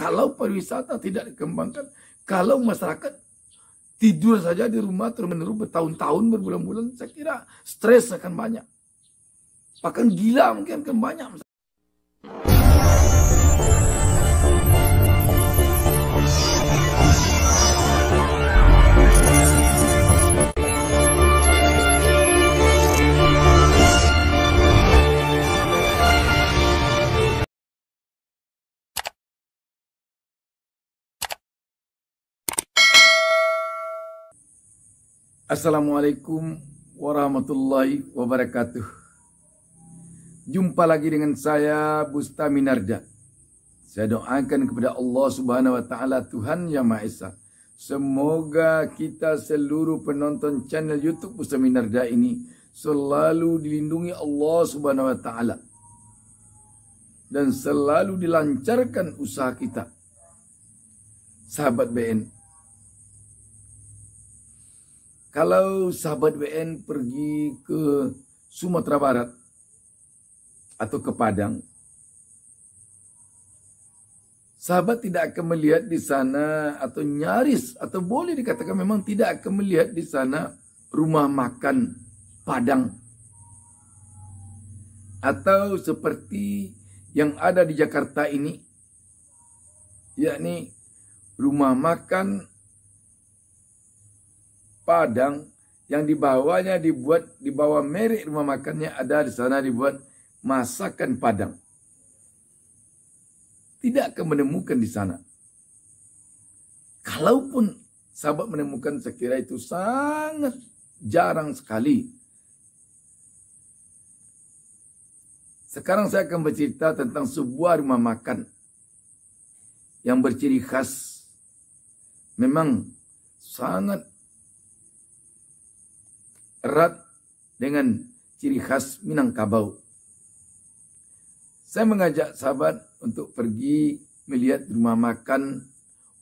Kalau pariwisata tidak dikembangkan, kalau masyarakat tidur saja di rumah terus-menerus bertahun-tahun berbulan-bulan, saya kira stres akan banyak. Bahkan gila mungkin akan banyak. Assalamualaikum warahmatullahi wabarakatuh. Jumpa lagi dengan saya Busta Narda. Saya doakan kepada Allah Subhanahu wa taala Tuhan Yang Maha Esa. Semoga kita seluruh penonton channel YouTube Busta Narda ini selalu dilindungi Allah Subhanahu wa taala dan selalu dilancarkan usaha kita. Sahabat BN, kalau sahabat WN pergi ke Sumatera Barat atau ke Padang, sahabat tidak akan melihat di sana atau nyaris atau boleh dikatakan memang tidak akan melihat di sana rumah makan Padang atau seperti yang ada di Jakarta ini yakni rumah makan padang yang di dibuat di bawah merek rumah makannya ada di sana dibuat masakan padang. Tidak akan menemukan di sana. Kalaupun sahabat menemukan sekira itu sangat jarang sekali. Sekarang saya akan bercerita tentang sebuah rumah makan yang berciri khas. Memang sangat erat dengan ciri khas Minangkabau. Saya mengajak sahabat untuk pergi melihat rumah makan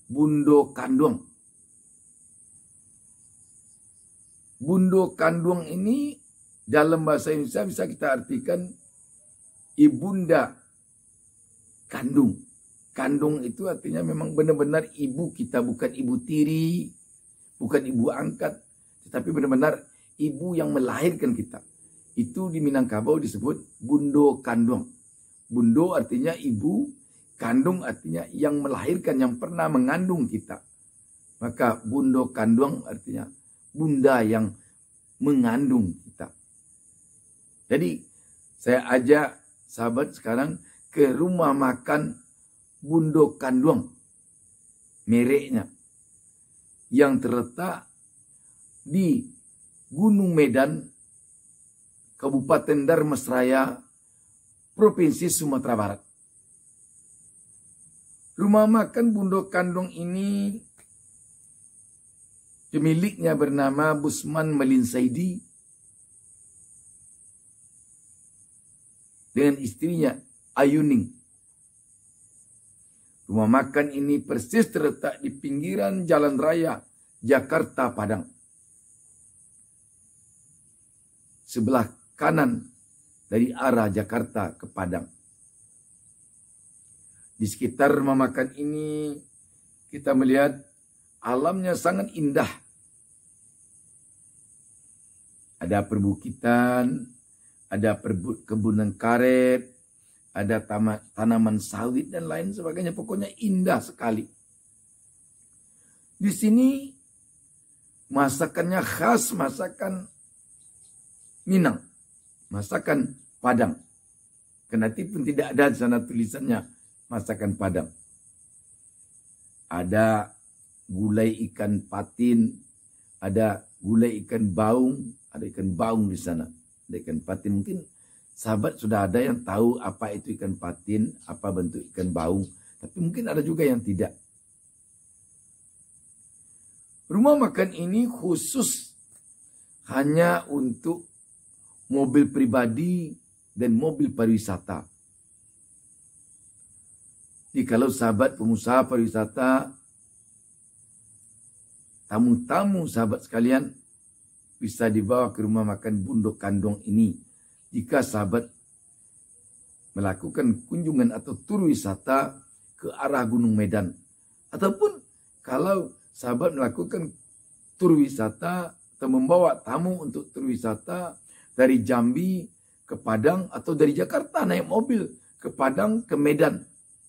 Bundo Kandung. Bundo Kandung ini dalam bahasa Indonesia bisa kita artikan ibunda kandung. Kandung itu artinya memang benar-benar ibu kita, bukan ibu tiri, bukan ibu angkat, tetapi benar-benar ibu yang melahirkan kita. Itu di Minangkabau disebut bundo kandung. Bundo artinya ibu, kandung artinya yang melahirkan, yang pernah mengandung kita. Maka bundo kandung artinya bunda yang mengandung kita. Jadi saya ajak sahabat sekarang ke rumah makan bundo kandung. Mereknya. Yang terletak di Gunung Medan, Kabupaten Darmasraya, Provinsi Sumatera Barat. Rumah makan Bundo Kandung ini pemiliknya bernama Busman Melin Saidi dengan istrinya Ayuning. Rumah makan ini persis terletak di pinggiran jalan raya Jakarta Padang. sebelah kanan dari arah Jakarta ke Padang. Di sekitar Mamakan ini kita melihat alamnya sangat indah. Ada perbukitan, ada kebunan karet, ada tanaman sawit dan lain sebagainya. Pokoknya indah sekali. Di sini masakannya khas masakan Minang. Masakan Padang. Kenati pun tidak ada di sana tulisannya masakan Padang. Ada gulai ikan patin, ada gulai ikan baung, ada ikan baung di sana. Ada ikan patin mungkin sahabat sudah ada yang tahu apa itu ikan patin, apa bentuk ikan baung, tapi mungkin ada juga yang tidak. Rumah makan ini khusus hanya untuk mobil pribadi, dan mobil pariwisata. kalau sahabat pengusaha pariwisata, tamu-tamu sahabat sekalian bisa dibawa ke rumah makan Bundok Kandong ini. Jika sahabat melakukan kunjungan atau tur wisata ke arah Gunung Medan. Ataupun kalau sahabat melakukan tur wisata atau membawa tamu untuk tur wisata dari Jambi ke Padang atau dari Jakarta naik mobil ke Padang ke Medan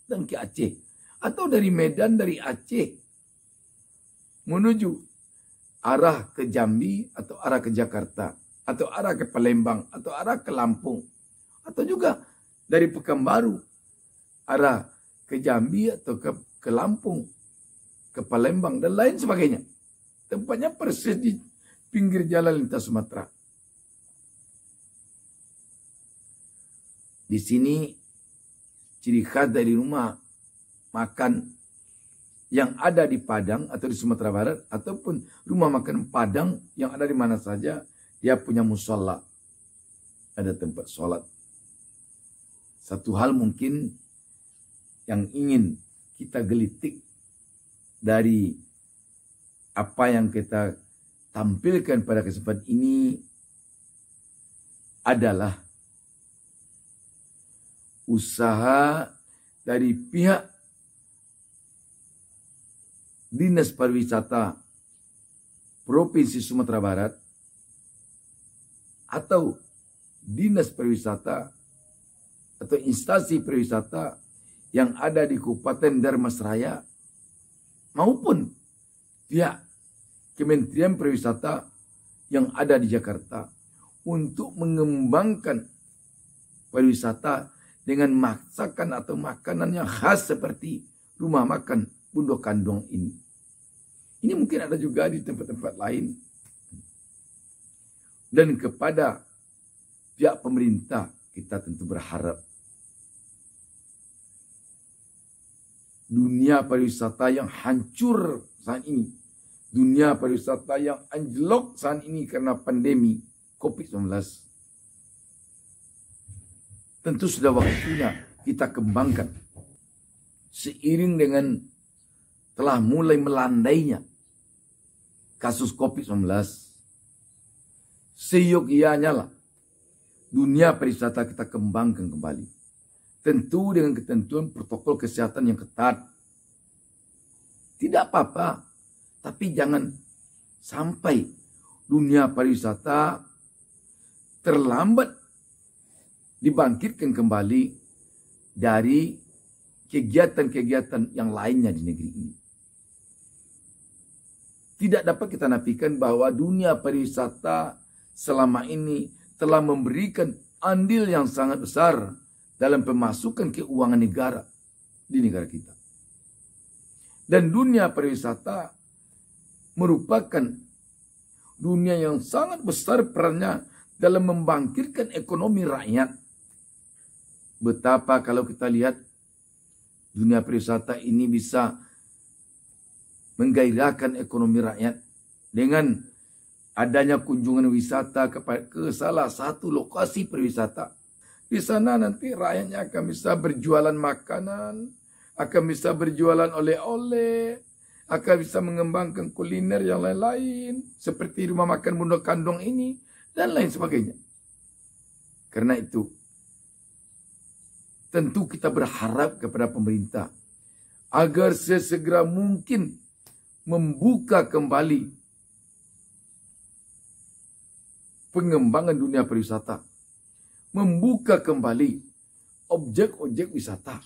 dan ke Aceh atau dari Medan dari Aceh menuju arah ke Jambi atau arah ke Jakarta atau arah ke Palembang atau arah ke Lampung atau juga dari Pekanbaru arah ke Jambi atau ke ke Lampung ke Palembang dan lain sebagainya tempatnya persis di pinggir jalan lintas Sumatera Di sini ciri khas dari rumah makan yang ada di Padang atau di Sumatera Barat ataupun rumah makan Padang yang ada di mana saja dia punya musola ada tempat sholat satu hal mungkin yang ingin kita gelitik dari apa yang kita tampilkan pada kesempatan ini adalah usaha dari pihak Dinas Pariwisata Provinsi Sumatera Barat atau Dinas Pariwisata atau instansi pariwisata yang ada di Kabupaten Darmasraya maupun pihak Kementerian Pariwisata yang ada di Jakarta untuk mengembangkan pariwisata dengan masakan atau makanan yang khas seperti rumah makan Bunda Kandung ini. Ini mungkin ada juga di tempat-tempat lain. Dan kepada pihak pemerintah kita tentu berharap dunia pariwisata yang hancur saat ini, dunia pariwisata yang anjlok saat ini karena pandemi COVID-19 Tentu sudah waktunya kita kembangkan. Seiring dengan telah mulai melandainya kasus COVID-19. Seyogianya lah dunia pariwisata kita kembangkan kembali. Tentu dengan ketentuan protokol kesehatan yang ketat. Tidak apa-apa, tapi jangan sampai dunia pariwisata terlambat dibangkitkan kembali dari kegiatan-kegiatan yang lainnya di negeri ini. Tidak dapat kita nafikan bahwa dunia pariwisata selama ini telah memberikan andil yang sangat besar dalam pemasukan keuangan negara di negara kita. Dan dunia pariwisata merupakan dunia yang sangat besar perannya dalam membangkitkan ekonomi rakyat betapa kalau kita lihat dunia perwisata ini bisa menggairahkan ekonomi rakyat dengan adanya kunjungan wisata ke salah satu lokasi perwisata Di sana nanti rakyatnya akan bisa berjualan makanan, akan bisa berjualan oleh-oleh, akan bisa mengembangkan kuliner yang lain-lain, seperti rumah makan Bunda Kandung ini, dan lain sebagainya. Karena itu, tentu kita berharap kepada pemerintah agar sesegera mungkin membuka kembali pengembangan dunia pariwisata, membuka kembali objek-objek wisata.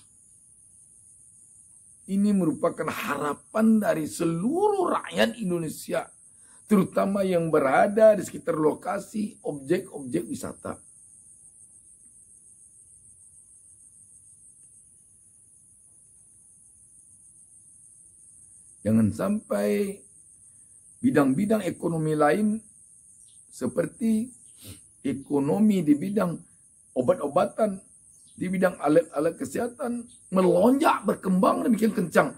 Ini merupakan harapan dari seluruh rakyat Indonesia, terutama yang berada di sekitar lokasi objek-objek wisata. Jangan sampai bidang-bidang ekonomi lain seperti ekonomi di bidang obat-obatan, di bidang alat-alat kesehatan melonjak, berkembang demikian kencang.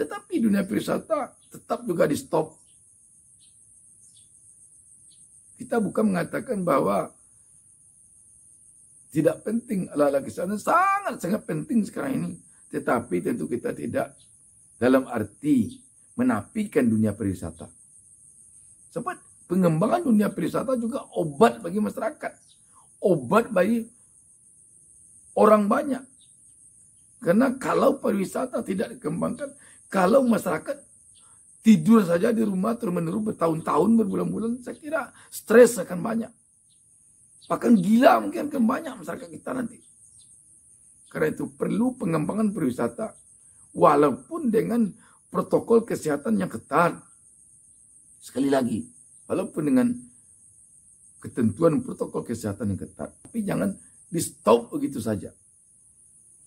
Tetapi dunia pariwisata tetap juga di stop. Kita bukan mengatakan bahwa tidak penting alat-alat kesehatan sangat sangat penting sekarang ini tetapi tentu kita tidak dalam arti menapikan dunia perwisata. Sebab pengembangan dunia perwisata juga obat bagi masyarakat, obat bagi orang banyak. Karena kalau perwisata tidak dikembangkan, kalau masyarakat tidur saja di rumah terus-menerus bertahun-tahun berbulan-bulan, saya kira stres akan banyak. Bahkan gila mungkin akan banyak masyarakat kita nanti. Karena itu perlu pengembangan perwisata walaupun dengan protokol kesehatan yang ketat. Sekali lagi, walaupun dengan ketentuan protokol kesehatan yang ketat, tapi jangan di stop begitu saja.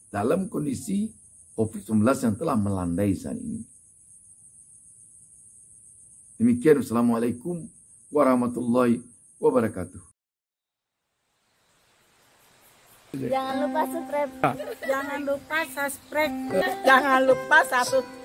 Dalam kondisi COVID-19 yang telah melandai saat ini. Demikian, Assalamualaikum warahmatullahi wabarakatuh. Ah. Jangan lupa subscribe. Jangan lupa subscribe. Jangan lupa subscribe.